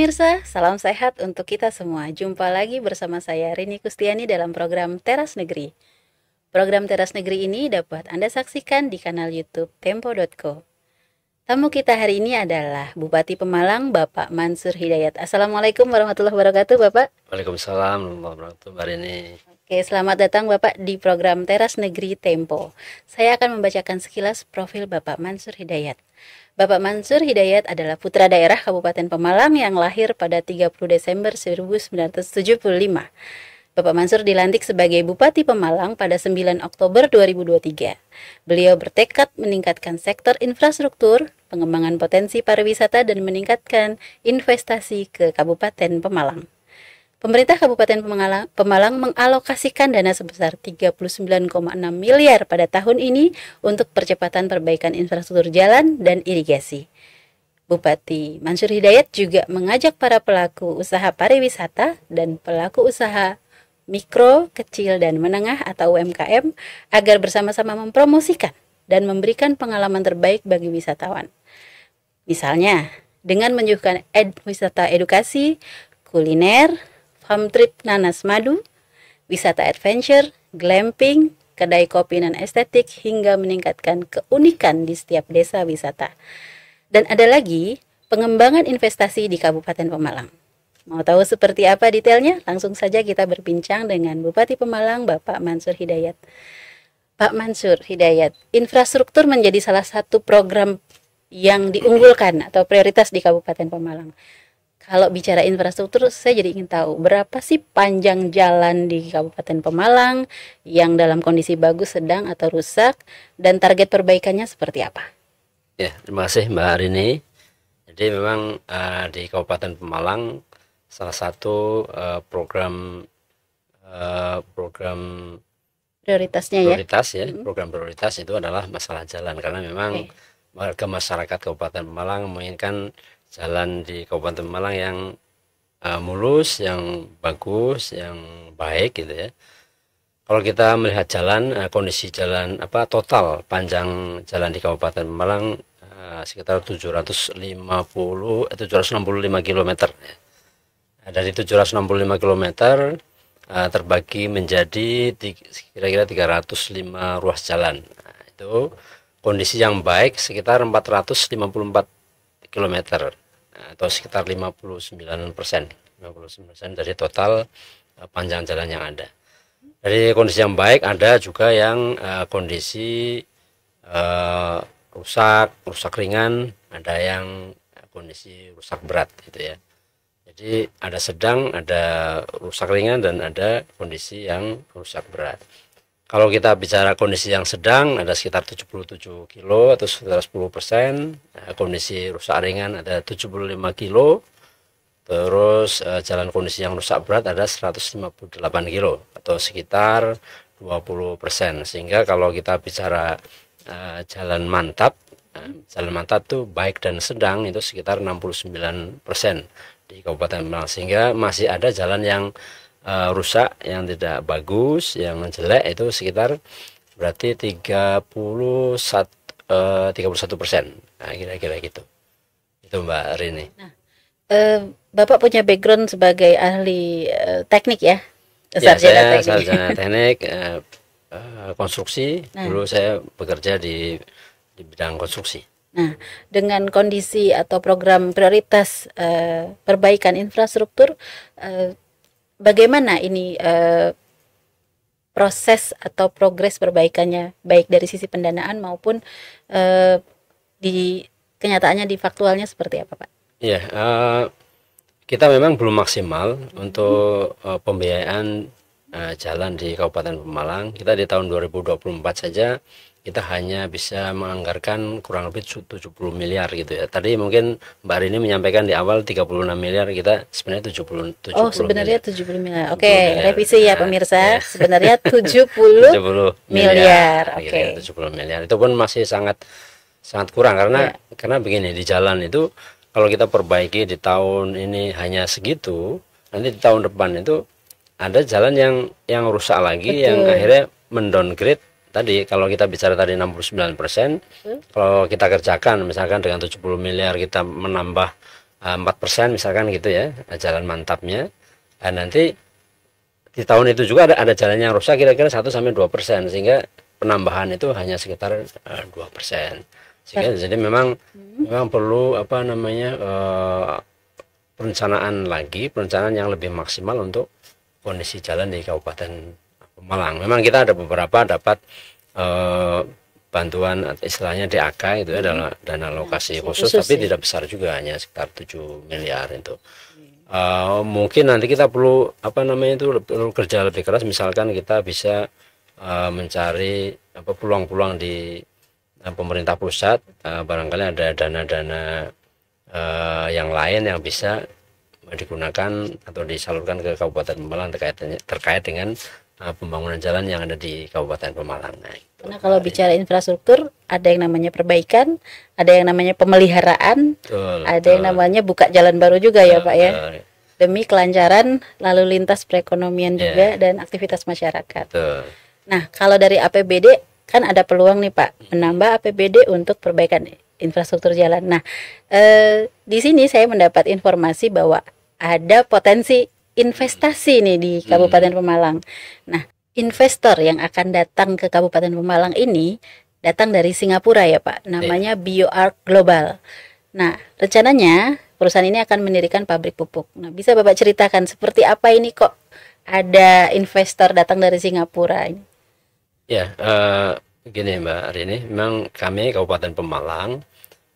pemirsa, salam sehat untuk kita semua. Jumpa lagi bersama saya Rini Kustiani dalam program Teras Negeri. Program Teras Negeri ini dapat Anda saksikan di kanal YouTube Tempo.co. Tamu kita hari ini adalah Bupati Pemalang Bapak Mansur Hidayat. Assalamualaikum warahmatullahi wabarakatuh Bapak. Waalaikumsalam warahmatullahi wabarakatuh Mbak Rini. Oke, selamat datang Bapak di program Teras Negeri Tempo. Saya akan membacakan sekilas profil Bapak Mansur Hidayat. Bapak Mansur Hidayat adalah putra daerah Kabupaten Pemalang yang lahir pada 30 Desember 1975. Bapak Mansur dilantik sebagai Bupati Pemalang pada 9 Oktober 2023. Beliau bertekad meningkatkan sektor infrastruktur, pengembangan potensi pariwisata dan meningkatkan investasi ke Kabupaten Pemalang. Pemerintah Kabupaten Pemalang, mengalokasikan dana sebesar 39,6 miliar pada tahun ini untuk percepatan perbaikan infrastruktur jalan dan irigasi. Bupati Mansur Hidayat juga mengajak para pelaku usaha pariwisata dan pelaku usaha mikro, kecil, dan menengah atau UMKM agar bersama-sama mempromosikan dan memberikan pengalaman terbaik bagi wisatawan. Misalnya, dengan menyuguhkan ed wisata edukasi, kuliner, home trip nanas madu, wisata adventure, glamping, kedai kopi dan estetik hingga meningkatkan keunikan di setiap desa wisata. Dan ada lagi pengembangan investasi di Kabupaten Pemalang. Mau tahu seperti apa detailnya? Langsung saja kita berbincang dengan Bupati Pemalang Bapak Mansur Hidayat. Pak Mansur Hidayat, infrastruktur menjadi salah satu program yang diunggulkan atau prioritas di Kabupaten Pemalang kalau bicara infrastruktur, saya jadi ingin tahu berapa sih panjang jalan di Kabupaten Pemalang yang dalam kondisi bagus, sedang atau rusak, dan target perbaikannya seperti apa? Ya, terima kasih Mbak Arini. Jadi memang uh, di Kabupaten Pemalang salah satu uh, program uh, program prioritasnya ya? prioritas ya, ya hmm. program prioritas itu adalah masalah jalan karena memang okay. warga masyarakat Kabupaten Pemalang menginginkan jalan di Kabupaten Malang yang uh, mulus, yang bagus, yang baik gitu ya. Kalau kita melihat jalan uh, kondisi jalan apa total panjang jalan di Kabupaten Malang uh, sekitar 750 eh, 765 km ya. Nah, dari 765 km terbagi menjadi kira-kira 305 ruas jalan. Nah, itu kondisi yang baik sekitar 454 km atau sekitar 59 persen 59 persen dari total eh, panjang jalan yang ada dari kondisi yang baik ada juga yang eh, kondisi eh, rusak rusak ringan ada yang kondisi rusak berat gitu ya jadi ada sedang ada rusak ringan dan ada kondisi yang rusak berat kalau kita bicara kondisi yang sedang ada sekitar 77 kilo atau sekitar 10 persen, nah, kondisi rusak ringan ada 75 kilo, terus eh, jalan kondisi yang rusak berat ada 158 kilo atau sekitar 20 persen. Sehingga kalau kita bicara eh, jalan mantap, eh, jalan mantap tuh baik dan sedang itu sekitar 69 persen di Kabupaten Malang. Sehingga masih ada jalan yang uh, rusak yang tidak bagus yang jelek itu sekitar berarti 31 eh, puluh satu persen nah, kira-kira gitu itu Mbak Rini. Nah, uh, Bapak punya background sebagai ahli uh, teknik ya? Sarjana ya saya teknik. sarjana teknik uh, konstruksi nah. dulu saya bekerja di di bidang konstruksi. Nah, dengan kondisi atau program prioritas uh, perbaikan infrastruktur uh, bagaimana ini uh, proses atau progres perbaikannya baik dari sisi pendanaan maupun uh, di kenyataannya di faktualnya seperti apa Pak? Iya, uh, kita memang belum maksimal mm hmm. untuk uh, pembiayaan uh, jalan di Kabupaten Pemalang. Kita di tahun 2024 saja kita hanya bisa menganggarkan kurang lebih 70 miliar gitu ya. Tadi mungkin Mbak Rini menyampaikan di awal 36 miliar kita sebenarnya 70 70 Oh, sebenarnya miliar. 70 miliar. Oke, okay, revisi ya nah, pemirsa. Nah, sebenarnya 70, 70 miliar. miliar. Oke. Okay. 70 miliar. Itu pun masih sangat sangat kurang karena ya. karena begini di jalan itu kalau kita perbaiki di tahun ini hanya segitu, nanti di tahun depan itu ada jalan yang yang rusak lagi Betul. yang akhirnya mendowngrade tadi kalau kita bicara tadi 69 persen, hmm? kalau kita kerjakan misalkan dengan 70 miliar kita menambah eh, empat uh, persen misalkan gitu ya jalan mantapnya, dan nanti di tahun itu juga ada ada jalan yang rusak kira-kira 1 sampai dua persen sehingga penambahan itu hanya sekitar eh, dua uh, persen. Sehingga nah. jadi memang hmm. memang perlu apa namanya uh, perencanaan lagi, perencanaan yang lebih maksimal untuk kondisi jalan di Kabupaten Pemalang. Memang kita ada beberapa dapat eh, bantuan istilahnya DAK itu ya dana, mm-hmm. dana lokasi iya, khusus, khusus tapi ya. tidak besar juga hanya sekitar 7 miliar itu. Uh, mungkin nanti kita perlu apa namanya itu perlu kerja lebih keras misalkan kita bisa uh, mencari apa peluang-peluang di uh, pemerintah pusat uh, barangkali ada dana-dana uh, yang lain yang bisa digunakan atau disalurkan ke Kabupaten Pemalang terkait terkait dengan Eh, pembangunan jalan yang ada di Kabupaten Pemalang. Nah, gitu. nah kalau bicara infrastruktur, ada yang namanya perbaikan, ada yang namanya pemeliharaan, betul, ada betul. yang namanya buka jalan baru juga betul, ya Pak ya. Demi kelancaran lalu lintas perekonomian yeah. juga dan aktivitas masyarakat. Betul. Nah, kalau dari APBD kan ada peluang nih Pak menambah APBD untuk perbaikan infrastruktur jalan. Nah, eh, di sini saya mendapat informasi bahwa ada potensi investasi nih di hmm. Kabupaten Pemalang. Nah, investor yang akan datang ke Kabupaten Pemalang ini datang dari Singapura ya Pak, iya. namanya yeah. BioArk Global. Nah, rencananya perusahaan ini akan mendirikan pabrik pupuk. Nah, bisa Bapak ceritakan seperti apa ini kok ada investor datang dari Singapura ini? Ya, uh, gini Mbak Rini, memang kami Kabupaten Pemalang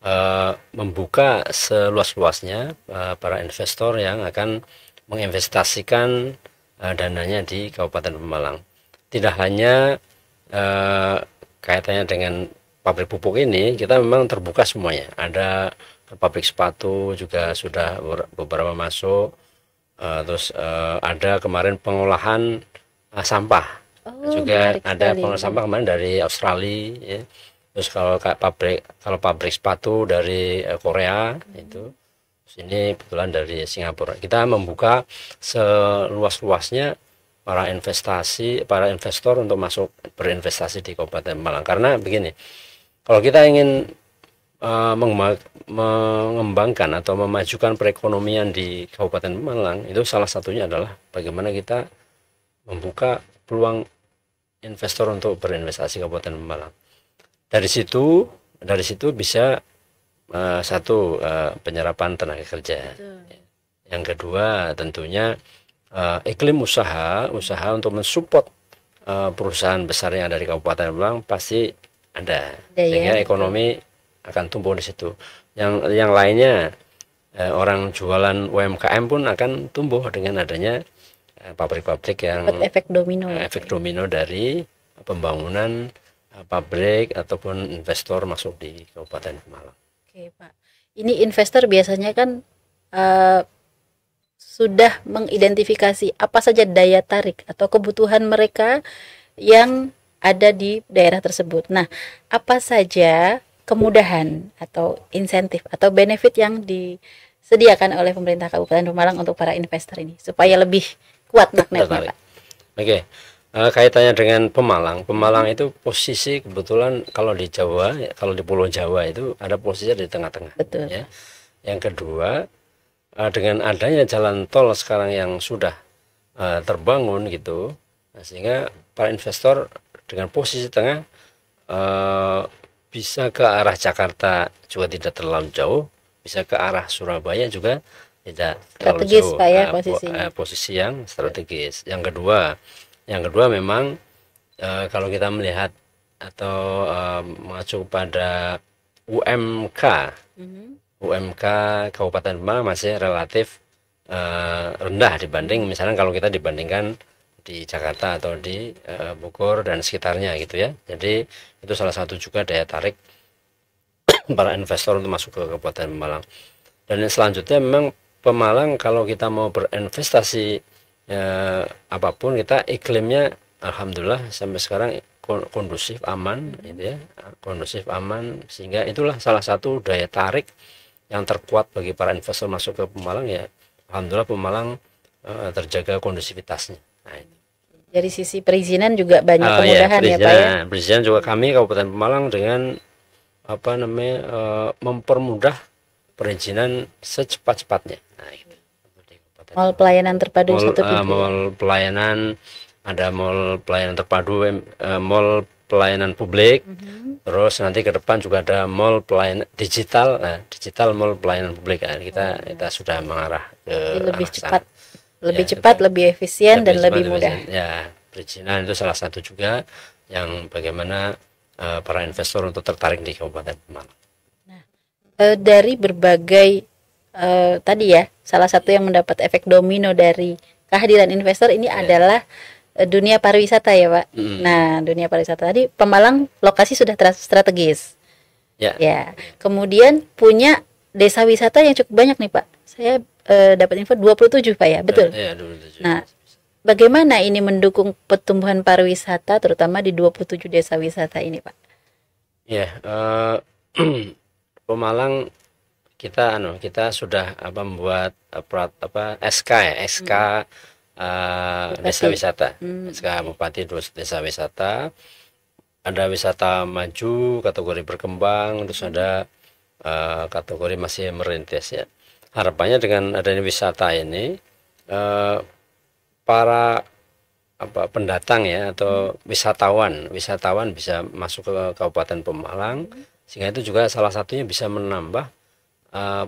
uh, membuka seluas-luasnya uh, para investor yang akan menginvestasikan uh, dananya di Kabupaten Pemalang. Tidak hanya uh, kaitannya dengan pabrik pupuk ini, kita memang terbuka semuanya. Ada pabrik sepatu juga sudah beberapa masuk. Uh, terus uh, ada kemarin pengolahan uh, sampah. Oh, juga ada pengolahan sampah kemarin dari Australia. Ya. Terus kalau pabrik kalau pabrik sepatu dari uh, Korea hmm. itu ini kebetulan dari Singapura. Kita membuka seluas-luasnya para investasi, para investor untuk masuk berinvestasi di Kabupaten Malang. Karena begini, kalau kita ingin uh, mengembangkan atau memajukan perekonomian di Kabupaten Malang, itu salah satunya adalah bagaimana kita membuka peluang investor untuk berinvestasi Kabupaten Malang. Dari situ, dari situ bisa uh, satu uh, penyerapan tenaga kerja. Betul. Yang kedua tentunya uh, iklim usaha, usaha untuk mensupport uh, perusahaan besar yang ada di Kabupaten Bang pasti ada. Ya, Sehingga ekonomi akan tumbuh di situ. Yang yang lainnya uh, orang jualan UMKM pun akan tumbuh dengan adanya pabrik-pabrik yang Dapat efek domino. Uh, efek domino dari pembangunan pabrik ataupun investor masuk di Kabupaten Malang. Oke Pak, ini investor biasanya kan uh, sudah mengidentifikasi apa saja daya tarik atau kebutuhan mereka yang ada di daerah tersebut. Nah, apa saja kemudahan atau insentif atau benefit yang disediakan oleh pemerintah Kabupaten Pemalang untuk para investor ini supaya lebih kuat magnetnya Pak? Oke. Uh, kaitannya dengan Pemalang, Pemalang itu posisi kebetulan kalau di Jawa, kalau di Pulau Jawa itu ada posisi di tengah-tengah. Betul. Ya. Yang kedua, uh, dengan adanya jalan tol sekarang yang sudah uh, terbangun gitu, nah, sehingga para investor dengan posisi tengah uh, bisa ke arah Jakarta juga tidak terlalu jauh, bisa ke arah Surabaya juga tidak strategis terlalu jauh. Pak ya, nah, posisinya. Uh, posisi yang strategis. Yang kedua yang kedua memang e, kalau kita melihat atau e, mengacu pada UMK mm-hmm. UMK Kabupaten Bima masih relatif e, rendah dibanding misalnya kalau kita dibandingkan di Jakarta atau di e, Bogor dan sekitarnya gitu ya jadi itu salah satu juga daya tarik para investor untuk masuk ke Kabupaten Malang dan yang selanjutnya memang Pemalang kalau kita mau berinvestasi ya, apapun kita iklimnya alhamdulillah sampai sekarang kondusif aman gitu ya kondusif aman sehingga itulah salah satu daya tarik yang terkuat bagi para investor masuk ke Pemalang ya alhamdulillah Pemalang uh, terjaga kondusivitasnya nah, ini. dari sisi perizinan juga banyak uh, kemudahan ya, perizinan, ya Pak ya perizinan juga kami Kabupaten Pemalang dengan apa namanya uh, mempermudah perizinan secepat-cepatnya nah, Mall pelayanan terpadu mall, satu eh, pintu. Uh, mall pelayanan ada mall pelayanan terpadu, uh, mall pelayanan publik. Mm -hmm. Terus nanti ke depan juga ada mall pelayanan digital, nah, digital mall pelayanan publik. Nah, kita oh, iya. kita sudah mengarah ke lebih cepat, sana. lebih ya, cepat, lebih efisien lebih dan cepat, lebih mudah. Efisien. ya, perizinan itu salah satu juga yang bagaimana uh, para investor untuk tertarik di Kabupaten Pemalang. Nah, uh, dari berbagai uh, tadi ya Salah satu yang mendapat efek domino dari kehadiran investor ini yeah. adalah eh, dunia pariwisata ya Pak. Mm. Nah dunia pariwisata tadi Pemalang lokasi sudah strategis. Ya. Yeah. Yeah. Kemudian punya desa wisata yang cukup banyak nih Pak. Saya eh, dapat info 27 Pak ya, betul? yeah, 27. Nah bagaimana ini mendukung pertumbuhan pariwisata terutama di 27 desa wisata ini Pak? Ya, yeah, eh, uh, Pemalang kita anu kita sudah apa membuat eh, apa, apa SK ya SK hmm. uh, desa wisata hmm. SK Bupati desa wisata ada wisata maju kategori berkembang terus hmm. ada uh, kategori masih merintis ya harapannya dengan adanya wisata ini uh, para apa pendatang ya atau hmm. wisatawan wisatawan bisa masuk ke Kabupaten Pemalang hmm. sehingga itu juga salah satunya bisa menambah uh,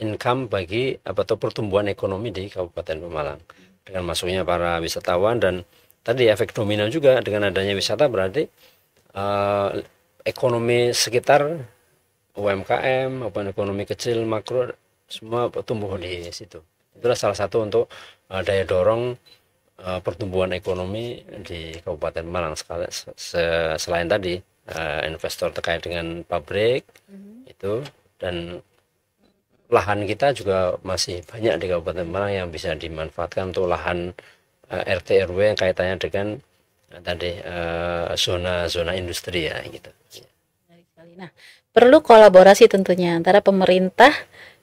income bagi atau pertumbuhan ekonomi di Kabupaten Pemalang dengan masuknya para wisatawan dan tadi efek dominan juga dengan adanya wisata berarti uh, ekonomi sekitar UMKM maupun ekonomi kecil makro semua tumbuh di situ itulah salah satu untuk uh, daya dorong uh, pertumbuhan ekonomi di Kabupaten Malang sekali se selain tadi uh, investor terkait dengan pabrik mm -hmm. itu dan lahan kita juga masih banyak di Kabupaten Malang yang bisa dimanfaatkan untuk lahan uh, eh, RT RW yang kaitannya dengan uh, tadi zona-zona eh, uh, industri ya gitu. Nah, perlu kolaborasi tentunya antara pemerintah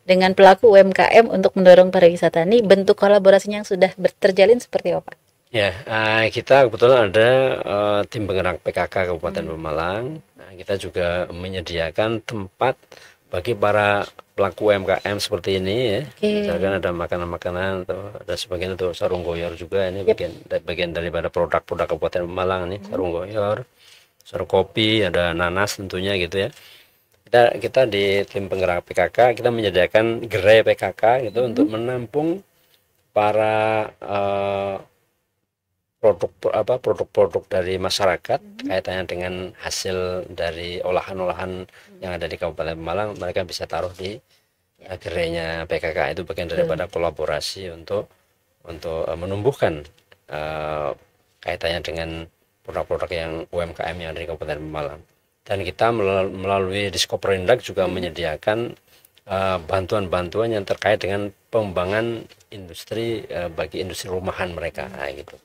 dengan pelaku UMKM untuk mendorong pariwisata ini bentuk kolaborasinya yang sudah terjalin seperti apa? Ya, kita kebetulan ada uh, tim penggerak PKK Kabupaten hmm. Pemalang. Nah, kita juga menyediakan tempat bagi para pelaku UMKM seperti ini ya. Okay. Misalkan ada makanan-makanan atau ada sebagian itu sarung goyor juga ini yep. bagian bagian daripada produk-produk Kabupaten Malang nih, hmm. sarung goyor, sarung kopi, ada nanas tentunya gitu ya. Kita kita di tim penggerak PKK kita menyediakan gerai PKK gitu hmm. untuk menampung para uh, produk apa produk-produk dari masyarakat mm -hmm. kaitannya dengan hasil dari olahan-olahan mm -hmm. yang ada di Kabupaten Malang mereka bisa taruh di yeah. Ya. gerainya PKK itu bagian daripada mm. kolaborasi untuk untuk eh, menumbuhkan uh, kaitannya dengan produk-produk yang UMKM yang ada di Kabupaten Malang dan kita melalui Diskoperindak juga mm. menyediakan eh, bantuan-bantuan uh, yang terkait dengan pengembangan industri uh, bagi industri rumahan mereka mm. nah, gitu.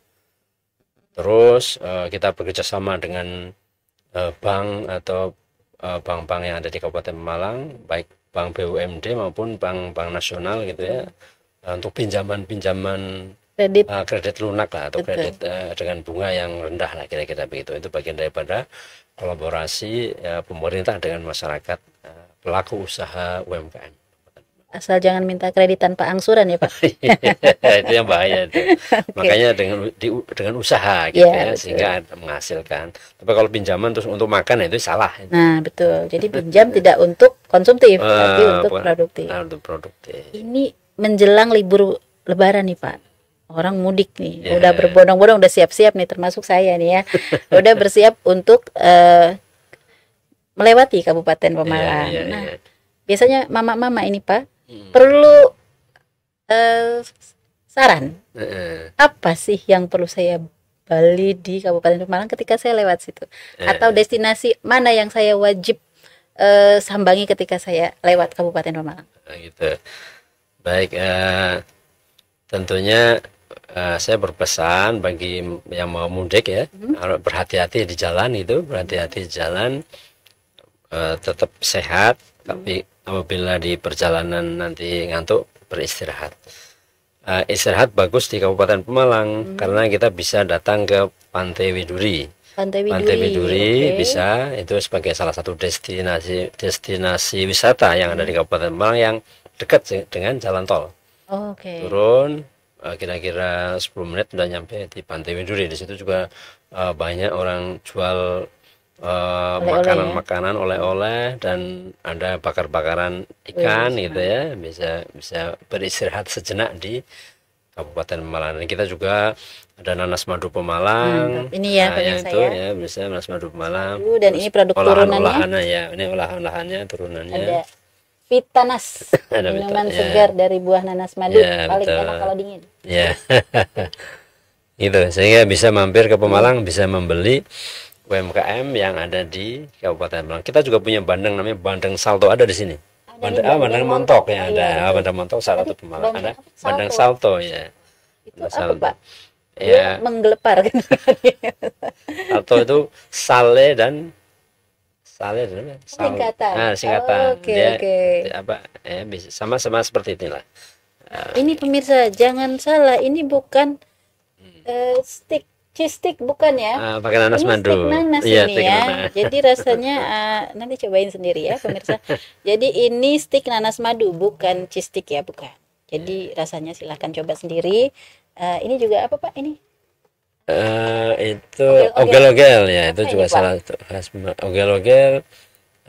Terus uh, kita bekerja sama dengan uh, bank atau eh, bank-bank yang ada di Kabupaten Malang, baik bank BUMD maupun bank-bank nasional gitu ya, uh, untuk pinjaman-pinjaman kredit uh, kredit lunak lah atau kredit uh, dengan bunga yang rendah lah kira-kira begitu. Itu bagian daripada kolaborasi uh, pemerintah dengan masyarakat uh, pelaku usaha UMKM asal jangan minta kredit tanpa angsuran ya pak iya, itu yang bahaya itu. okay. makanya dengan di, dengan usaha gitu yeah, ya betul. sehingga menghasilkan tapi kalau pinjaman terus untuk makan ya, itu salah nah betul jadi pinjam tidak untuk konsumtif uh, tapi untuk produktif nah, untuk produktif ini menjelang libur lebaran nih pak orang mudik nih yeah. udah berbondong-bondong udah siap-siap nih termasuk saya nih ya udah bersiap untuk uh, melewati kabupaten Pemalang yeah, yeah, iya. nah biasanya mama-mama ini pak hmm. perlu uh, saran hmm. apa sih yang perlu saya Bali di Kabupaten Pemalang ketika saya lewat situ hmm. atau destinasi mana yang saya wajib eh, sambangi ketika saya lewat Kabupaten Pemalang nah, gitu baik eh, tentunya eh, saya berpesan bagi yang mau mudik ya hmm. berhati-hati di jalan itu berhati-hati jalan eh, tetap sehat hmm. tapi mm-hmm apabila di perjalanan nanti ngantuk beristirahat uh, istirahat bagus di Kabupaten Pemalang hmm. karena kita bisa datang ke Pantai Widuri Pantai Widuri, Pantai Widuri okay. bisa itu sebagai salah satu destinasi destinasi wisata yang ada di hmm. Kabupaten Pemalang yang dekat dengan jalan tol. Okay. Turun eh, kira-kira uh, 10 menit sudah nyampe di Pantai Widuri. Di situ juga uh, banyak orang jual uh, eh, makanan makanan oleh-oleh dan ada bakar-bakaran ikan iya, gitu ya bisa bisa beristirahat sejenak di Kabupaten Pemalang dan kita juga ada nanas madu Pemalang hmm, ini ya nah, yang saya. itu ya. ya bisa nanas madu Pemalang uh, dan ini produk olahan turunannya ya ini olahan-olahannya turunannya ada Vitanas ada minuman ya. segar ya. dari buah nanas madu ya, paling betul. enak kalau dingin ya gitu sehingga bisa mampir ke Pemalang bisa membeli UMKM yang ada di Kabupaten Malang. Kita juga punya bandeng namanya Bandeng Salto ada di sini. Ada bandeng, ah, bandeng Montok ya ada. Iya, Bandeng Montok salah satu pemalang. ada. Bandeng Salto ya. Itu Salto. apa, Pak? Ya. menggelepar gitu. Kan, ya. Salto itu sale dan sale dan sal, singkatan. Nah, singkatan. Oh, okay, okay. apa ya bisa sama-sama seperti inilah. Ah. ini pemirsa jangan salah ini bukan hmm. uh, stick cheese stick bukan ya? Uh, pakai nanas ini madu. Stick nanas yeah, ini ya. Nanas. Jadi rasanya uh, nanti cobain sendiri ya pemirsa. Jadi ini stick nanas madu bukan cheese stick ya, bukan. Jadi iya. rasanya silahkan coba sendiri. Uh, ini juga apa Pak? Ini Uh, itu ogel-ogel ya, itu juga salah satu khas ogel-ogel.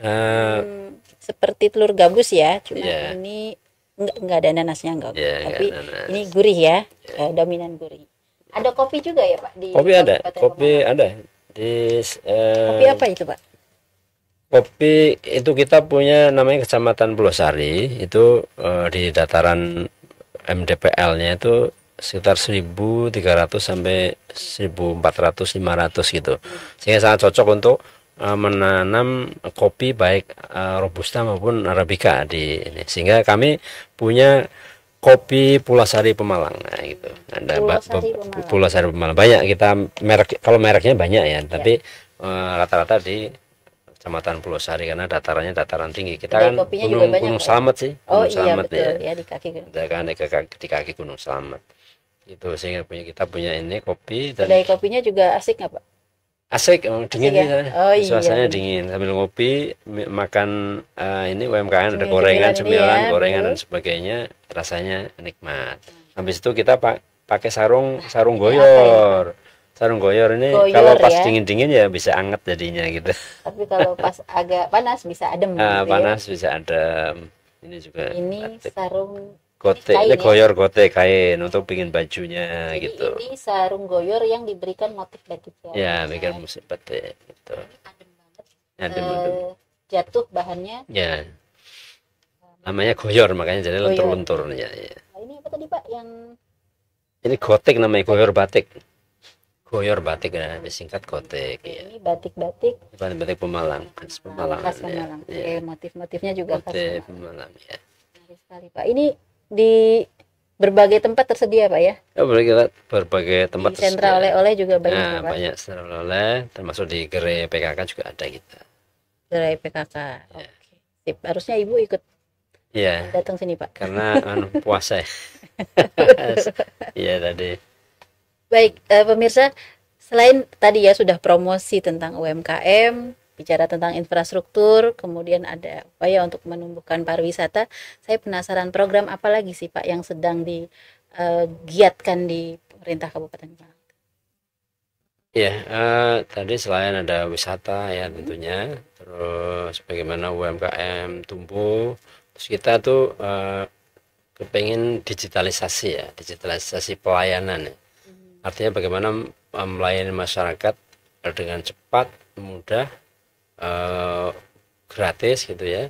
Eh, hmm, seperti telur gabus ya, cuma yeah. ini enggak, enggak ada nanasnya enggak, yeah, tapi enggak nanas. ini gurih ya, yeah. Iya. uh, dominan gurih. Ada kopi juga ya Pak di Kopi ada, kopi ada. Di uh, Kopi apa itu Pak? Kopi itu kita punya namanya Kecamatan Pulosari itu uh, di dataran MDPL-nya itu sekitar 1300 sampai 1400 500 gitu. Sehingga sangat cocok untuk eh, menanam kopi baik robusta maupun arabica di ini. Sehingga kami punya kopi Pulasari Pemalang nah gitu ada Pulasari Pemalang, Pulasari Pemalang. banyak kita merek kalau mereknya banyak ya, iya. tapi eh, rata-rata uh, di kecamatan Pulosari karena datarannya dataran tinggi kita kan gunung, gunung ya? selamat sih oh, gunung iya, selamat betul. ya, ya di kaki kita kan di kaki, di kaki gunung selamat itu sehingga punya kita punya ini kopi dan kedai kopinya juga asik nggak pak asik dingin asik ya? oh, iya. suasananya dingin sambil ngopi makan uh, ini UMKM ada iya, gorengan cemilan ya, gorengan dan sebagainya rasanya nikmat habis itu kita pak pakai sarung sarung ya? goyor sarung goyor ini goyor, kalau pas ya? dingin dingin ya bisa anget jadinya gitu tapi kalau pas agak panas bisa adem uh, gitu ya? panas ya? bisa adem ini juga ini batik. sarung gotek ini ya? goyor gotek kain untuk pingin bajunya Jadi gitu ini sarung goyor yang diberikan motif batik ya ya bikin motif batik gitu adem banget adem, uh, jatuh bahannya ya namanya goyor makanya jadi lentur lenturnya ya, ya. Nah, ini apa tadi pak yang ini gotek namanya goyor batik goyor batik ya disingkat gotek ya. ini ya. batik batik batik batik pemalang khas ah, pemalang, khas ya, pemalang. Ya. ya. motif-motifnya juga motif khas pemalang ya sekali pak ini di berbagai tempat tersedia pak ya? ya berbagai, berbagai tempat di sentra oleh-oleh juga nah, banyak nah, pak? banyak sentra oleh-oleh termasuk di gerai PKK juga ada kita gerai PKK ya. oke Sip. harusnya ibu ikut ya. datang sini pak karena anu, puasa ya iya, tadi baik uh, pemirsa selain tadi ya sudah promosi tentang UMKM bicara tentang infrastruktur, kemudian ada upaya untuk menumbuhkan pariwisata. Saya penasaran program apa lagi sih Pak yang sedang digiatkan eh, di pemerintah Kabupaten Malang? Ya, uh, tadi selain ada wisata ya mm-hmm. tentunya, terus bagaimana UMKM tumbuh, terus kita tuh uh, eh, kepengen digitalisasi ya, digitalisasi pelayanan ya. Mm-hmm. Artinya bagaimana melayani masyarakat dengan cepat, mudah, uh, gratis gitu ya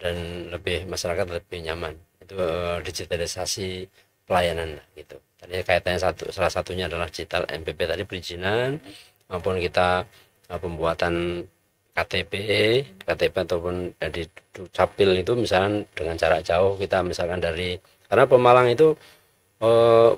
dan lebih masyarakat lebih nyaman itu uh, digitalisasi pelayanan gitu tadi kaitannya satu salah satunya adalah digital MPP tadi perizinan maupun kita uh, pembuatan KTP KTP ataupun dari di capil itu misalnya dengan jarak jauh kita misalkan dari karena Pemalang itu uh,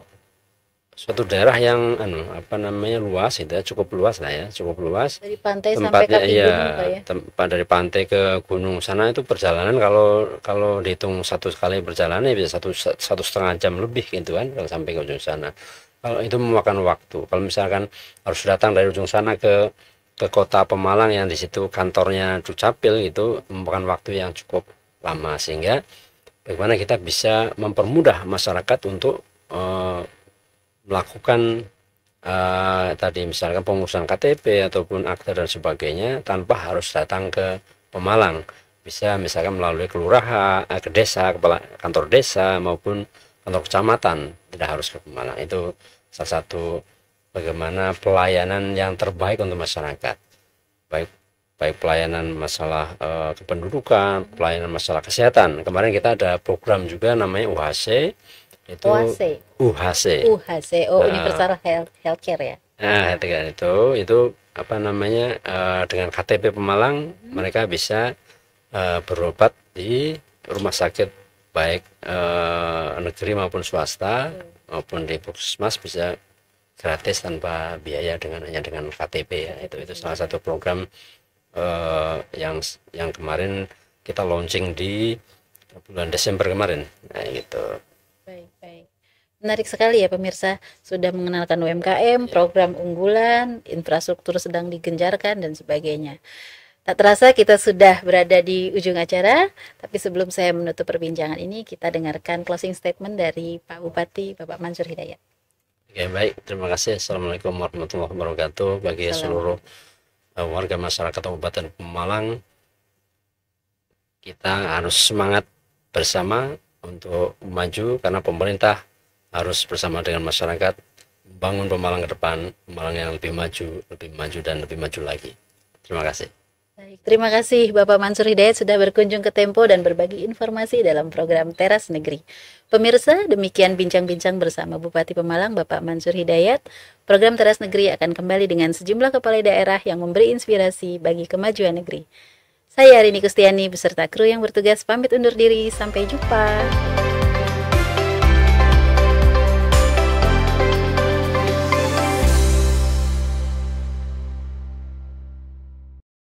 suatu daerah yang anu apa namanya luas itu ya, cukup luas lah ya cukup luas dari pantai tempatnya sampai ke ya, iya, gunung, ya tempat dari pantai ke gunung sana itu perjalanan kalau kalau dihitung satu kali perjalanan ya bisa satu satu setengah jam lebih gitu kan kalau sampai ke ujung sana kalau itu memakan waktu kalau misalkan harus datang dari ujung sana ke ke kota Pemalang yang di situ kantornya Ducapil itu memakan waktu yang cukup lama sehingga bagaimana kita bisa mempermudah masyarakat untuk uh, melakukan uh, tadi misalkan pengurusan KTP ataupun akte dan sebagainya tanpa harus datang ke Pemalang bisa misalkan melalui kelurahan eh, ke desa kepala kantor desa maupun kantor kecamatan tidak harus ke Pemalang itu salah satu bagaimana pelayanan yang terbaik untuk masyarakat baik baik pelayanan masalah e, kependudukan pelayanan masalah kesehatan kemarin kita ada program juga namanya UHC itu UHC UHC UHC oh uh, nah. Universal Health Healthcare ya nah dengan itu itu apa namanya uh, dengan KTP Pemalang hmm. mereka bisa uh, berobat di rumah sakit baik uh, negeri maupun swasta hmm. maupun di puskesmas bisa gratis tanpa biaya dengan hanya dengan KTP ya itu itu salah satu program uh, yang yang kemarin kita launching di bulan Desember kemarin nah gitu Menarik sekali ya pemirsa, sudah mengenalkan UMKM, program unggulan, infrastruktur sedang digenjarkan dan sebagainya. Tak terasa kita sudah berada di ujung acara, tapi sebelum saya menutup perbincangan ini, kita dengarkan closing statement dari Pak Bupati, Bapak Mansur Hidayat. Oke, baik. Terima kasih. Assalamualaikum warahmatullahi wabarakatuh bagi seluruh eh, warga masyarakat Kabupaten Pemalang. Kita harus semangat bersama untuk maju karena pemerintah harus bersama dengan masyarakat bangun Pemalang ke depan, Pemalang yang lebih maju, lebih maju dan lebih maju lagi. Terima kasih. Baik, terima kasih Bapak Mansur Hidayat sudah berkunjung ke Tempo dan berbagi informasi dalam program Teras Negeri. Pemirsa, demikian bincang-bincang bersama Bupati Pemalang Bapak Mansur Hidayat. Program Teras Negeri akan kembali dengan sejumlah kepala daerah yang memberi inspirasi bagi kemajuan negeri. Saya Rini Kustiani beserta kru yang bertugas pamit undur diri. Sampai jumpa.